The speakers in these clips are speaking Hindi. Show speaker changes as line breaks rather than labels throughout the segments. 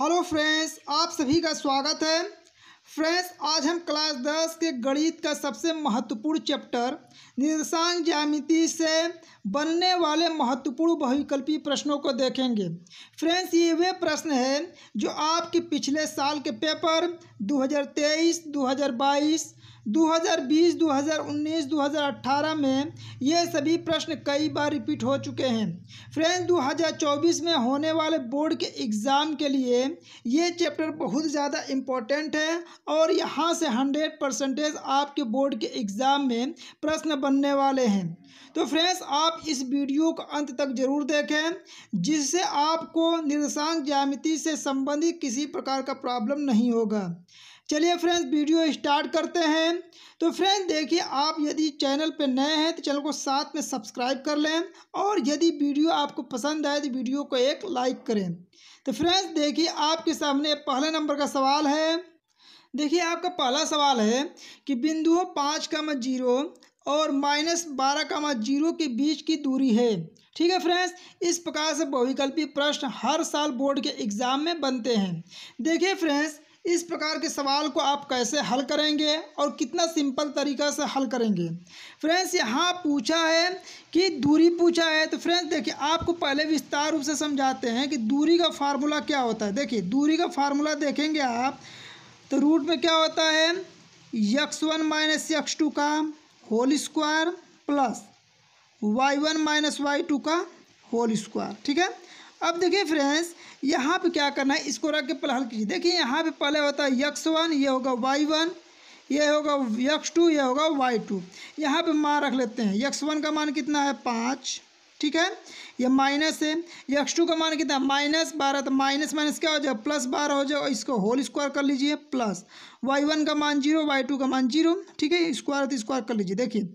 हेलो फ्रेंड्स आप सभी का स्वागत है फ्रेंड्स आज हम क्लास दस के गणित का सबसे महत्वपूर्ण चैप्टर निर्देशांक ज्यामिति से बनने वाले महत्वपूर्ण बहुविकल्पी प्रश्नों को देखेंगे फ्रेंड्स ये वे प्रश्न हैं जो आपके पिछले साल के पेपर 2023, 2022 2020, 2019, 2018 में ये सभी प्रश्न कई बार रिपीट हो चुके हैं फ्रेंड्स 2024 में होने वाले बोर्ड के एग्ज़ाम के लिए ये चैप्टर बहुत ज़्यादा इम्पोर्टेंट है और यहाँ से 100 परसेंटेज आपके बोर्ड के एग्ज़ाम में प्रश्न बनने वाले हैं तो फ्रेंड्स आप इस वीडियो को अंत तक जरूर देखें जिससे आपको निर्देशांक ज्यामिति से संबंधित किसी प्रकार का प्रॉब्लम नहीं होगा चलिए फ्रेंड्स वीडियो स्टार्ट करते हैं तो फ्रेंड्स देखिए आप यदि चैनल पर नए हैं तो चैनल को साथ में सब्सक्राइब कर लें और यदि वीडियो आपको पसंद आए तो वीडियो को एक लाइक करें तो फ्रेंड्स देखिए आपके सामने पहले नंबर का सवाल है देखिए आपका पहला सवाल है कि बिंदुओं पाँच का मत जीरो और माइनस बारह का मत जीरो के बीच की दूरी है ठीक है फ्रेंड्स इस प्रकार से बहुविकल्पी प्रश्न हर साल बोर्ड के एग्ज़ाम में बनते हैं देखिए फ्रेंड्स इस प्रकार के सवाल को आप कैसे हल करेंगे और कितना सिंपल तरीका से हल करेंगे फ्रेंड्स यहाँ पूछा है कि दूरी पूछा है तो फ्रेंड्स देखिए आपको पहले विस्तार रूप से समझाते हैं कि दूरी का फार्मूला क्या होता है देखिए दूरी का फार्मूला देखेंगे आप तो रूट में क्या होता है x one minus x two का whole square plus y one minus y two का होल स्क्वायर ठीक है अब देखिए फ्रेंड्स यहाँ पे क्या करना है इसको रख के पहले हल कीजिए देखिए यहाँ पे पहले होता है यक्स वन ये होगा वाई वन ये होगा यक्स टू ये होगा वाई टू यहाँ पर मान रख लेते हैं यक्स वन का मान कितना है पाँच ठीक है ये माइनस है यक्स टू का मान कितना है माइनस बारह तो माइनस माइनस क्या हो जाएगा प्लस बारह हो जाएगा इसको होल स्क्वायर कर लीजिए प्लस वाई वन का मान जीरो वाई टू का मान जीरो ठीक है स्क्वायर तो स्क्वायर कर लीजिए देखिए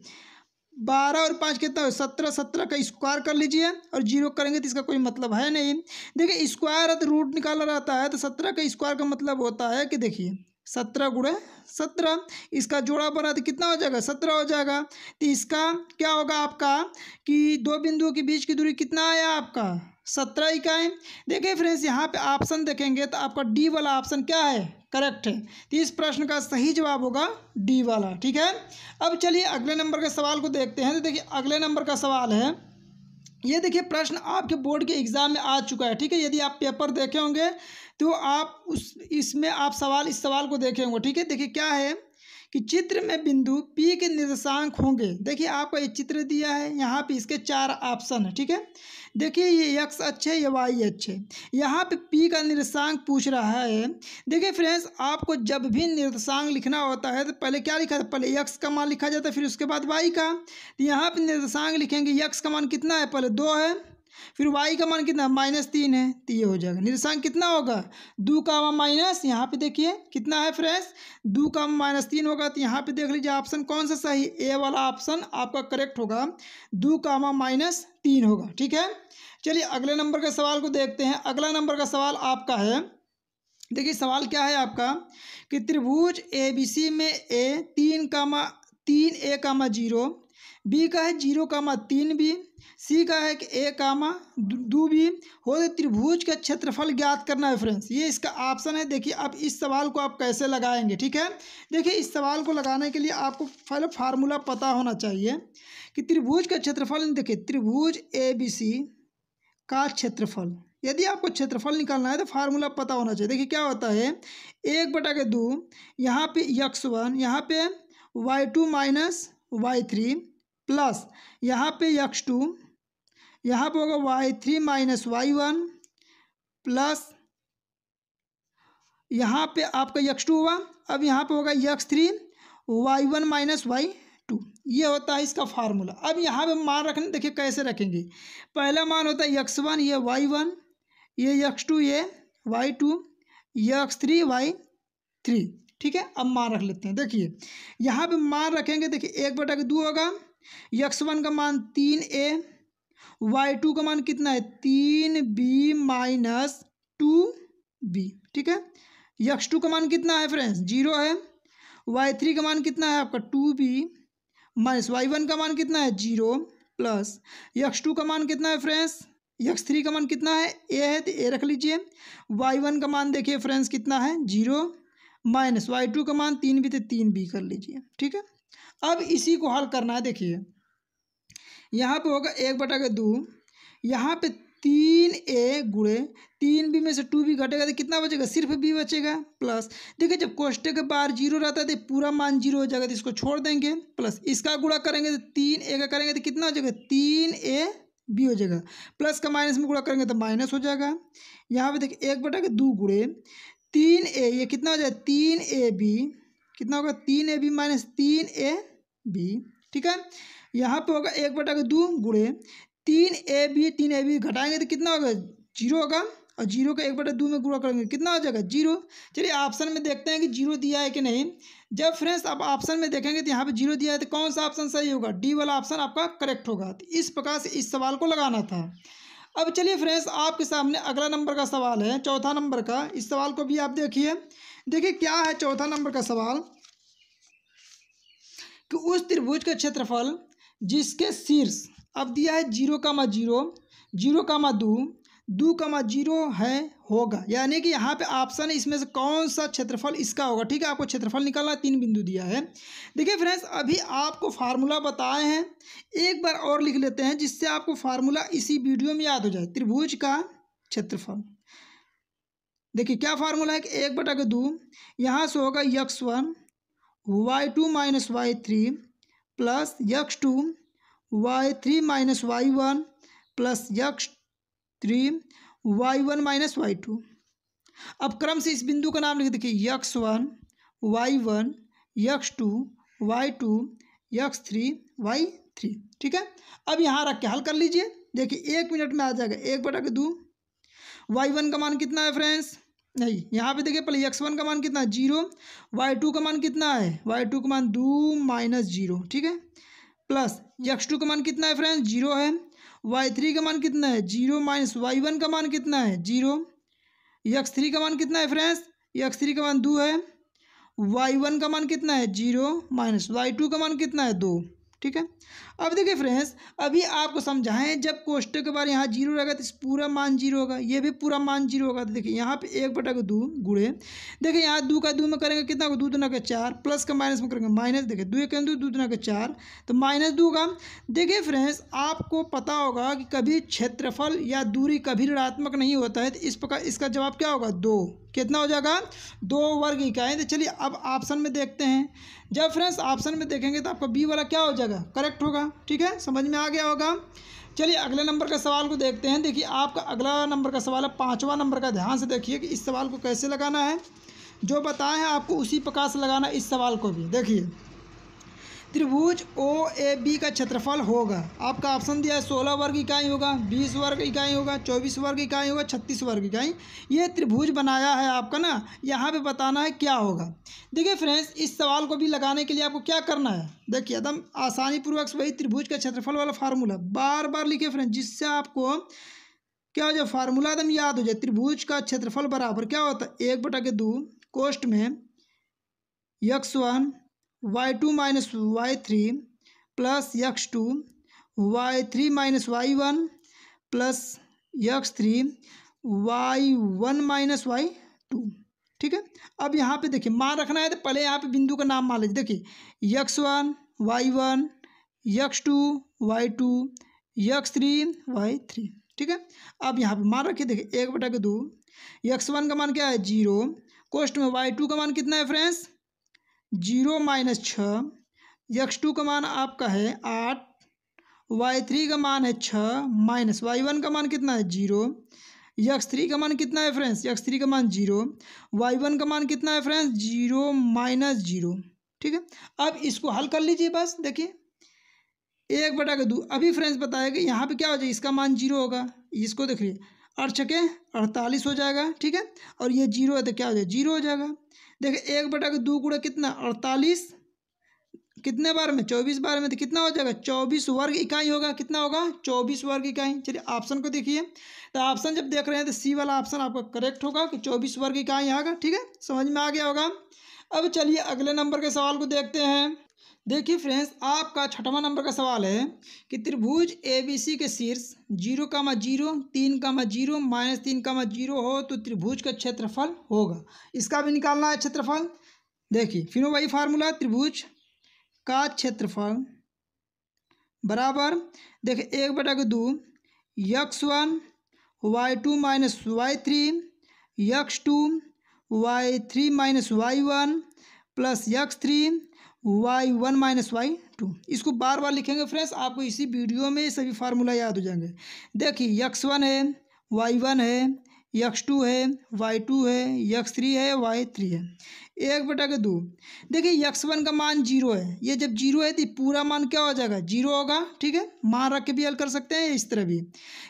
बारह और पाँच कितना हो सत्रह सत्रह का स्क्वायर कर लीजिए और जीरो करेंगे तो इसका कोई मतलब है नहीं देखिए स्क्वायर तो रूट निकाला रहता है तो सत्रह का स्क्वायर का मतलब होता है कि देखिए सत्रह गुड़े सत्रह इसका जोड़ा बना तो कितना हो जाएगा सत्रह हो जाएगा तो इसका क्या होगा आपका कि दो बिंदुओं के बीच की दूरी कितना आया आपका सत्रह इकाएं देखिए फ्रेंड्स यहाँ पे ऑप्शन देखेंगे तो आपका डी वाला ऑप्शन क्या है करेक्ट है तो इस प्रश्न का सही जवाब होगा डी वाला ठीक है अब चलिए अगले नंबर के सवाल को देखते हैं तो देखिए अगले नंबर का सवाल है ये देखिए प्रश्न आपके बोर्ड के एग्ज़ाम में आ चुका है ठीक है यदि आप पेपर देखे होंगे तो आप उस इसमें आप सवाल इस सवाल को देखे होंगे ठीक है देखिए क्या है कि चित्र में बिंदु पी के निर्देशांक होंगे देखिए आपको ये चित्र दिया है यहाँ पे इसके चार ऑप्शन है ठीक है देखिए ये यक्स अच्छे या वाई अच्छे यहाँ पे पी का निर्देशांक पूछ रहा है देखिए फ्रेंड्स आपको जब भी निर्देशांक लिखना होता है तो पहले क्या लिखा था पहले यक्स का मान लिखा जाता है फिर उसके बाद वाई का तो यहाँ पर निर्देशांक लिखेंगे यक्स का मान कितना है पहले दो है फिर वाई का मान कितना माइनस तीन है तो ये हो जाएगा निर्देशांक कितना होगा दो का माइनस यहाँ पे देखिए कितना है फ्रेंड्स दो का माइनस तीन होगा तो यहाँ पे देख लीजिए ऑप्शन कौन सा सही ए वाला ऑप्शन आपका करेक्ट होगा दो का माइनस तीन होगा ठीक है चलिए अगले नंबर के सवाल को देखते हैं अगला नंबर का सवाल आपका है देखिए सवाल क्या है आपका कि त्रिभुज ए बी सी में ए तीन मा तीन ए का मा जीरो बी का है जीरो कामा तीन बी सी का है कि ए कामा दो बी हो तो त्रिभुज का क्षेत्रफल ज्ञात करना है फ्रेंड्स ये इसका ऑप्शन है देखिए अब इस सवाल को आप कैसे लगाएंगे ठीक है देखिए इस सवाल को लगाने के लिए आपको पहले फार्मूला पता होना चाहिए कि त्रिभुज का क्षेत्रफल देखिए त्रिभुज ए बी सी का क्षेत्रफल यदि आपको क्षेत्रफल निकालना है तो फार्मूला पता होना चाहिए देखिए क्या होता है एक बटा के दो यहाँ पे यक्स वन यहाँ पे y two minus y three plus यहाँ पे यक्स टू यहाँ पर होगा y three minus y one plus यहाँ पे आपका यक्स टू हुआ अब यहाँ पे होगा x three y one minus y two ये होता है इसका फार्मूला अब यहाँ पे मान रखने देखिए कैसे रखेंगे पहला मान होता है यक्स वन ये वाई वन ये यक्स टू ये y two x three y three ठीक है अब मान रख लेते हैं देखिए यहाँ पे मान रखेंगे देखिए एक बटा के दो होगा यक्स वन का मान तीन ए वाई टू का मान कितना है तीन बी माइनस टू बी ठीक है यक्स टू का मान कितना है फ्रेंड्स जीरो है वाई थ्री का मान कितना है आपका to be minus y one का मान कितना है जीरो प्लस यक्स टू का मान कितना है फ्रेंड्स यक्स थ्री का मान कितना है ए है तो ए रख लीजिए वाई वन का मान देखिए फ्रेंड्स कितना है जीरो माइनस वाई टू का मान तीन बी थे तो तीन बी कर लीजिए ठीक है अब इसी को हल करना है देखिए यहाँ पे होगा एक बटा के दो यहाँ पे तीन ए गुड़े तीन बी में से टू बी घटेगा तो कितना बचेगा सिर्फ बी बचेगा प्लस देखिए जब कोष्टे के बाहर जीरो रहता है तो पूरा मान जीरो हो जाएगा तो इसको छोड़ देंगे प्लस इसका गुड़ा करेंगे तो तीन ए का करेंगे तो कितना हो जाएगा तीन ए बी हो जाएगा प्लस का माइनस में गुड़ा करेंगे तो माइनस हो जाएगा यहाँ पे देखिए एक बटा के दो गुड़े तीन ए ये कितना हो जाए तीन ए बी कितना होगा तीन ए बी माइनस तीन ए बी ठीक है यहाँ पे होगा एक बटा के दो गुड़े तीन ए बी तीन ए बी घटाएंगे तो कितना होगा जीरो होगा और जीरो का एक बटा दो में गुड़ा करेंगे कितना हो जाएगा जीरो चलिए ऑप्शन में देखते हैं कि जीरो दिया है कि नहीं जब फ्रेंड्स आप ऑप्शन में देखेंगे तो यहाँ पे जीरो दिया है तो कौन सा ऑप्शन सही होगा डी वाला ऑप्शन आपका करेक्ट होगा तो इस प्रकार से इस सवाल को लगाना था अब चलिए फ्रेंड्स आपके सामने अगला नंबर का सवाल है चौथा नंबर का इस सवाल को भी आप देखिए देखिए क्या है चौथा नंबर का सवाल कि उस त्रिभुज का क्षेत्रफल जिसके शीर्ष अब दिया है zero comma zero zero comma दो दो कमा जीरो है होगा यानी कि यहाँ पे ऑप्शन है इसमें से कौन सा क्षेत्रफल इसका होगा ठीक है आपको क्षेत्रफल निकालना है तीन बिंदु दिया है देखिए फ्रेंड्स अभी आपको फार्मूला बताए हैं एक बार और लिख लेते हैं जिससे आपको फार्मूला इसी वीडियो में याद हो जाए त्रिभुज का क्षेत्रफल देखिए क्या फार्मूला है कि एक बटा के दो यहाँ से होगा x one y two minus y three plus x two y three minus y one plus x three y one minus y two अब क्रम से इस बिंदु का नाम लिख देखिए x one y one x two y two x three y three ठीक है अब यहाँ रख के हल कर लीजिए देखिए एक मिनट में आ जाएगा एक बटा के दो वाई वन का मान कितना है फ्रेंड्स नहीं यहाँ पे देखिए पहले यक्स वन का मान कितना है जीरो वाई टू का मान कितना है वाई टू का मान दो माइनस जीरो ठीक है प्लस यक्स टू का मान कितना है फ्रेंड्स जीरो है वाई थ्री का मान कितना है जीरो माइनस वाई वन का मान कितना है जीरो यक्स थ्री का मान कितना है फ्रेंड्स यक्स थ्री का मान दो है वाई वन का मान कितना है जीरो माइनस वाई टू का मान कितना है दो ठीक है अब देखिए फ्रेंड्स अभी आपको समझाएं जब कोष्टक के बाद यहाँ जीरो रहेगा तो इस पूरा मान जीरो होगा ये भी पूरा मान जीरो होगा तो देखिए यहाँ पे एक बटा का दो गुड़े देखिए यहाँ दो का दो में करेंगे कितना का दो दुना का चार प्लस का माइनस में करेंगे माइनस देखिए दो एक दो दुना का चार तो माइनस दो का देखिए फ्रेंड्स आपको पता होगा कि कभी क्षेत्रफल या दूरी कभी ऋणात्मक नहीं होता है तो इस प्रकार इसका जवाब क्या होगा दो कितना हो जाएगा दो वर्ग इकाई तो चलिए अब ऑप्शन में देखते हैं जब फ्रेंड्स ऑप्शन में देखेंगे तो आपका बी वाला क्या हो जाएगा जाएगा करेक्ट होगा ठीक है समझ में आ गया होगा चलिए अगले नंबर के सवाल को देखते हैं देखिए आपका अगला नंबर का सवाल है पाँचवा नंबर का ध्यान से देखिए कि इस सवाल को कैसे लगाना है जो बताएं आपको उसी प्रकार से लगाना इस सवाल को भी देखिए त्रिभुज ओ ए बी का क्षेत्रफल होगा आपका ऑप्शन दिया है सोलह वर्ग इकाई होगा बीस वर्ग इकाई होगा चौबीस वर्ग इकाई होगा छत्तीस वर्ग इकाई ये त्रिभुज बनाया है आपका ना यहाँ पे बताना है क्या होगा देखिए फ्रेंड्स इस सवाल को भी लगाने के लिए आपको क्या करना है देखिए एकदम आसानी पूर्वक वही त्रिभुज का क्षेत्रफल वाला फार्मूला बार बार लिखिए फ्रेंड्स जिससे आपको क्या हो जाए फार्मूला एकदम याद हो जाए त्रिभुज का क्षेत्रफल बराबर क्या होता है एक बटा के दो कोष्ट में x one y two minus y three plus x two y three minus y one plus x three y one minus y two ठीक है अब यहाँ पे देखिए मान रखना है तो पहले यहाँ पे बिंदु का नाम मान लीजिए देखिए x one y one x two y two x three y three ठीक है अब यहाँ पे मान रखिए देखिए एक बटा के दो यक्स वन का मान क्या है जीरो कोस्ट में वाई टू का मान कितना है फ्रेंड्स जीरो माइनस छ यक्स टू का मान आपका है आठ वाई थ्री का मान है छ माइनस वाई वन का मान कितना है जीरो यक्स थ्री का मान कितना है फ्रेंड्स यक्स थ्री का मान जीरो वाई वन का मान कितना है फ्रेंड्स जीरो माइनस जीरो ठीक है अब इसको हल कर लीजिए बस देखिए एक बटा के दो अभी फ्रेंड्स बताएगा यहाँ पर क्या हो जाए इसका मान जीरो होगा इसको देख लीजिए अड़छके अड़तालीस हो जाएगा ठीक है और ये जीरो है तो क्या हो जाए जीरो हो जाएगा देखिए एक बटा के दो गुड़ा कितना अड़तालीस कितने बार में चौबीस बार में तो कितना हो जाएगा चौबीस वर्ग इकाई होगा कितना होगा चौबीस वर्ग इकाई चलिए ऑप्शन को देखिए तो ऑप्शन जब देख रहे हैं तो सी वाला ऑप्शन आपका करेक्ट होगा कि चौबीस वर्ग इकाई आएगा ठीक है समझ में आ गया होगा अब चलिए अगले नंबर के सवाल को देखते हैं देखिए फ्रेंड्स आपका छठवां नंबर का सवाल है कि त्रिभुज एबीसी के शीर्ष जीरो का मा जीरो तीन का मा जीरो माइनस तीन का मा जीरो हो तो त्रिभुज का क्षेत्रफल होगा इसका भी निकालना है क्षेत्रफल देखिए फिर वही फार्मूला त्रिभुज का क्षेत्रफल बराबर देखिए एक बटा के दो x one y two minus y three x two y three minus y one plus x three y one minus y two इसको बार बार लिखेंगे फ्रेंड्स आपको इसी वीडियो में सभी फार्मूला याद हो जाएंगे देखिए यक्स वन है वाई वन है यक्स टू है वाई टू है यक्स थ्री है वाई थ्री है एक बटा के दो देखिए यक्स वन का मान जीरो है ये जब जीरो है तो पूरा मान क्या हो जाएगा जीरो होगा ठीक है मान रख के भी हल कर सकते हैं इस तरह भी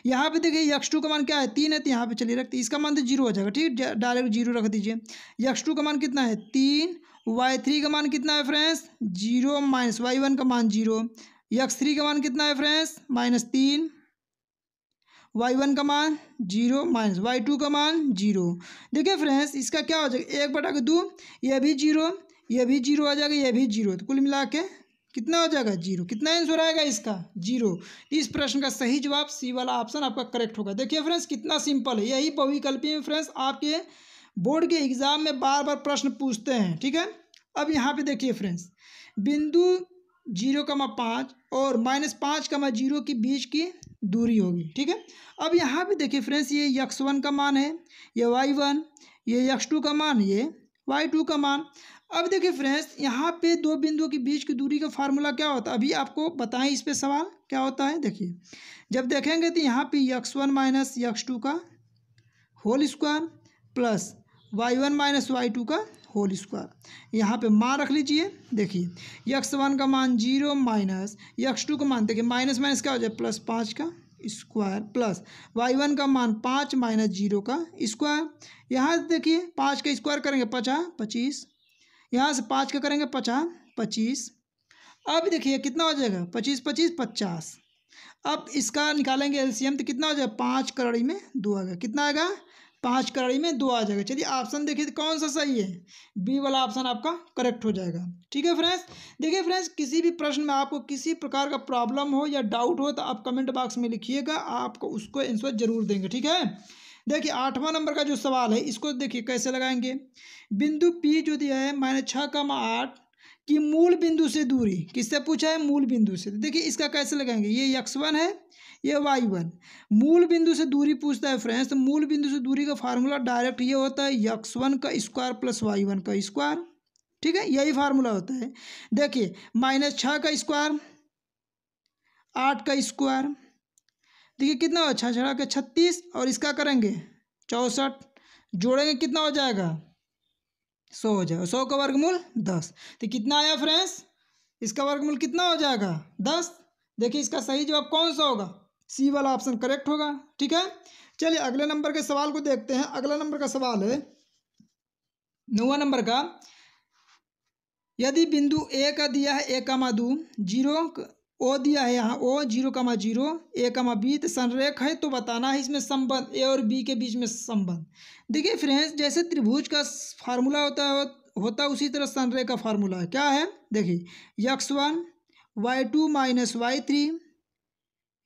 यहाँ पे देखिए यक्स टू का मान क्या है तीन है तो यहाँ पे चलिए रखते इसका मान तो जीरो हो जाएगा ठीक है डायरेक्ट जीरो रख दीजिए यक्स टू का मान कितना है तीन वाई थ्री का मान कितना है friends zero minus y one का मान जीरो यक्स थ्री का मान कितना है फ्रेंड्स माइनस तीन वाई वन का मान जीरो माइनस वाई टू का मान जीरो देखिए फ्रेंड्स इसका क्या हो जाएगा एक बटा के दो यह भी जीरो यह भी जीरो आ जाएगा यह भी जीरो तो कुल मिला के कितना हो जाएगा जीरो कितना आंसर आएगा इसका जीरो इस प्रश्न का सही जवाब सी वाला ऑप्शन आपका करेक्ट होगा देखिए फ्रेंड्स कितना सिंपल है यही बहुविकल्पी में फ्रेंड्स आपके बोर्ड के एग्ज़ाम में बार बार प्रश्न पूछते हैं ठीक है अब यहाँ पे देखिए फ्रेंड्स बिंदु जीरो कमा पाँच और माइनस पाँच कमा जीरो के बीच की दूरी होगी ठीक है अब यहाँ पे देखिए फ्रेंड्स ये यक्स वन का मान है ये वाई वन ये यक्स टू का मान ये वाई टू का मान अब देखिए फ्रेंड्स यहाँ पे दो बिंदुओं के बीच की दूरी का फार्मूला क्या होता है अभी आपको बताएं इस पर सवाल क्या होता है देखिए जब देखेंगे तो यहाँ पर x one minus x two का whole square plus y one minus y two का होल स्क्वायर यहाँ पे मान रख लीजिए देखिए यक्स वन का मान जीरो माइनस यक्स टू का मान देखिए माइनस माइनस क्या हो जाए प्लस पाँच का स्क्वायर प्लस वाई वन का मान पाँच माइनस जीरो का स्क्वायर यहाँ देखिए पाँच का स्क्वायर करेंगे पचास पच्चीस यहाँ से पाँच का करेंगे पचास पच्चीस अब देखिए कितना हो जाएगा पच्चीस पच्चीस पचास अब इसका निकालेंगे एलसीएम तो कितना हो जाएगा पाँच करोड़ी में दो आएगा कितना आएगा पाँच कराड़ी में दो आ जाएगा चलिए ऑप्शन देखिए तो कौन सा सही है बी वाला ऑप्शन आपका करेक्ट हो जाएगा ठीक है फ्रेंड्स देखिए फ्रेंड्स किसी भी प्रश्न में आपको किसी प्रकार का प्रॉब्लम हो या डाउट हो तो आप कमेंट बॉक्स में लिखिएगा आपको उसको आंसर जरूर देंगे ठीक है देखिए आठवां नंबर का जो सवाल है इसको देखिए कैसे लगाएंगे बिंदु पी जो दिया है माइनस छः कम आठ कि मूल बिंदु से दूरी किससे पूछा है मूल बिंदु से देखिए इसका कैसे लगाएंगे ये यक्स वन है ये वाई वन मूल बिंदु से दूरी पूछता है फ्रेंड्स तो मूल बिंदु से दूरी का फार्मूला डायरेक्ट ये होता है यक्स वन का स्क्वायर प्लस वाई वन का स्क्वायर ठीक है यही फार्मूला होता है देखिए माइनस छः का स्क्वायर आठ का स्क्वायर देखिए कितना हो छः छः के छत्तीस और इसका करेंगे चौंसठ जोड़ेंगे कितना हो जाएगा सौ हो जाएगा सौ का वर्गमूल दस तो कितना आया फ्रेंड्स इसका वर्गमूल कितना हो जाएगा दस देखिए इसका सही जवाब कौन सा होगा सी वाला ऑप्शन करेक्ट होगा ठीक है चलिए अगले नंबर के सवाल को देखते हैं अगला नंबर का सवाल है नौवा नंबर का यदि बिंदु ए का दिया है ए का माधु जीरो ओ दिया है यहाँ ओ जीरो कमा जीरो ए कमा बी तो संरेख है तो बताना है इसमें संबंध ए और बी के बीच में संबंध देखिए फ्रेंड्स जैसे त्रिभुज का फार्मूला होता है होता उसी तरह संरेख का फार्मूला है क्या है देखिए x one y two minus y three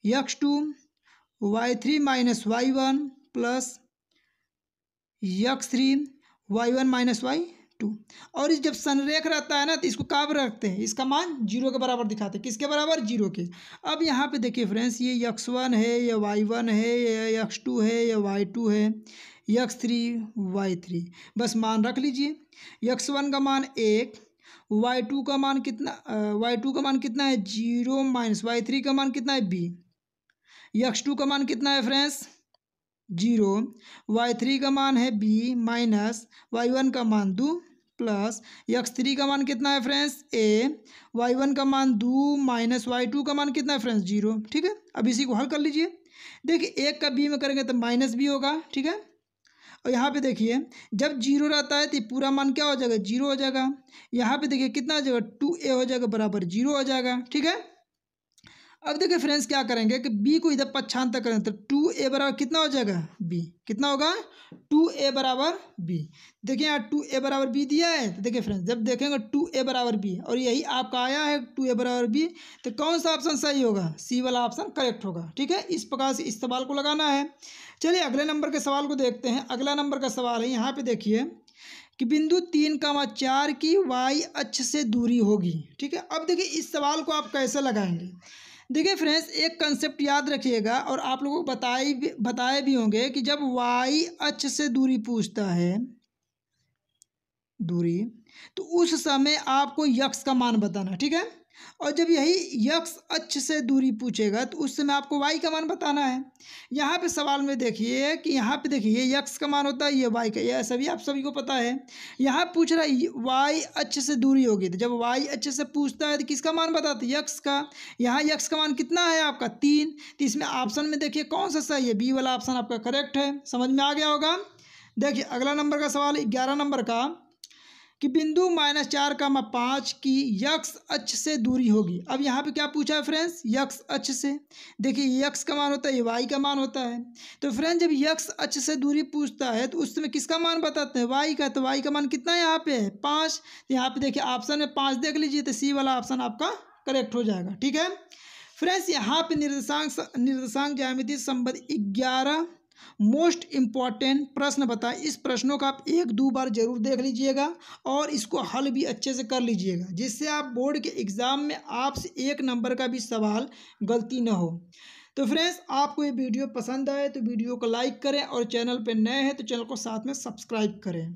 x two y three minus y one plus x three y one minus y two और इस जब सनरेख रहता है ना तो इसको काब रखते हैं इसका मान जीरो के बराबर दिखाते हैं किसके बराबर जीरो के अब यहाँ पे देखिए फ्रेंड्स ये यक्स वन है या वाई वन है या यक्स टू है या वाई टू है यक्स थ्री वाई थ्री बस मान रख लीजिए यक्स वन का मान एक वाई टू का मान कितना वाई टू का मान कितना है जीरो माइनस वाई थ्री का मान कितना है बी यक्स टू का मान कितना है फ्रेंड्स जीरो वाई थ्री का मान है बी माइनस वाई वन का मान दो प्लस यक्स थ्री का मान कितना है फ्रेंड्स ए वाई वन का मान दो माइनस वाई टू का मान कितना है फ्रेंड्स जीरो ठीक है अब इसी को हल कर लीजिए देखिए एक का बी में करेंगे तो माइनस बी होगा ठीक है और यहाँ पे देखिए जब जीरो रहता है तो पूरा मान क्या हो जाएगा जीरो हो जाएगा यहाँ पे देखिए कितना हो जाएगा टू ए हो जाएगा बराबर जीरो हो जाएगा ठीक है अब देखिए फ्रेंड्स क्या करेंगे कि बी को इधर तक करें तो टू ए बराबर कितना हो जाएगा बी कितना होगा टू ए बराबर बी देखिए यहाँ टू ए बराबर बी दिया है तो देखिए फ्रेंड्स जब देखेंगे टू ए बराबर बी और यही आपका आया है टू ए बराबर बी तो कौन सा ऑप्शन सही होगा सी वाला ऑप्शन करेक्ट होगा ठीक है इस प्रकार से इस सवाल को लगाना है चलिए अगले नंबर के सवाल को देखते हैं अगला नंबर का सवाल है यहाँ पर देखिए कि बिंदु तीन कामा चार की वाई अक्ष से दूरी होगी ठीक है अब देखिए इस सवाल को आप कैसे लगाएंगे देखिए फ्रेंड्स एक कंसेप्ट याद रखिएगा और आप लोगों को बताए भी बताए भी होंगे कि जब वाई अक्ष से दूरी पूछता है दूरी तो उस समय आपको यक्स का मान बताना ठीक है और जब यही यक्ष अक्ष से दूरी पूछेगा तो उस समय आपको वाई का मान बताना है यहाँ पे सवाल में देखिए कि यहाँ पे देखिए यक्ष का मान होता है ये वाई का यह सभी आप सभी को पता है यहाँ पूछ रहा है वाई अक्ष से दूरी होगी तो जब वाई अक्ष से पूछता है तो किसका मान बताते यक्ष का यहाँ यक्ष का मान कितना है आपका तीन तो इसमें ऑप्शन में देखिए कौन सा सही है बी वाला ऑप्शन आपका करेक्ट है समझ में आ गया होगा देखिए अगला नंबर का सवाल ग्यारह नंबर का कि बिंदु माइनस चार मा पाँच की यक्ष अक्ष से दूरी होगी अब यहाँ पे क्या पूछा है फ्रेंड्स यक्ष अक्ष से देखिए यक्ष का मान होता है वाई का मान होता है तो फ्रेंड जब यक्ष अक्ष से दूरी पूछता है तो उस समय किसका मान बताते हैं वाई का तो वाई का मान कितना यहाँ पे है पाँच तो यहाँ पे देखिए ऑप्शन में पाँच देख लीजिए तो सी वाला ऑप्शन आपका करेक्ट हो जाएगा ठीक है फ्रेंड्स यहाँ पे निर्देशांक निर्देशांक ज्यामिति संबंध ग्यारह मोस्ट इम्पॉर्टेंट प्रश्न बताएं इस प्रश्नों का आप एक दो बार जरूर देख लीजिएगा और इसको हल भी अच्छे से कर लीजिएगा जिससे आप बोर्ड के एग्ज़ाम में आपसे एक नंबर का भी सवाल गलती ना हो तो फ्रेंड्स आपको ये वीडियो पसंद आए तो वीडियो को लाइक करें और चैनल पर नए हैं तो चैनल को साथ में सब्सक्राइब करें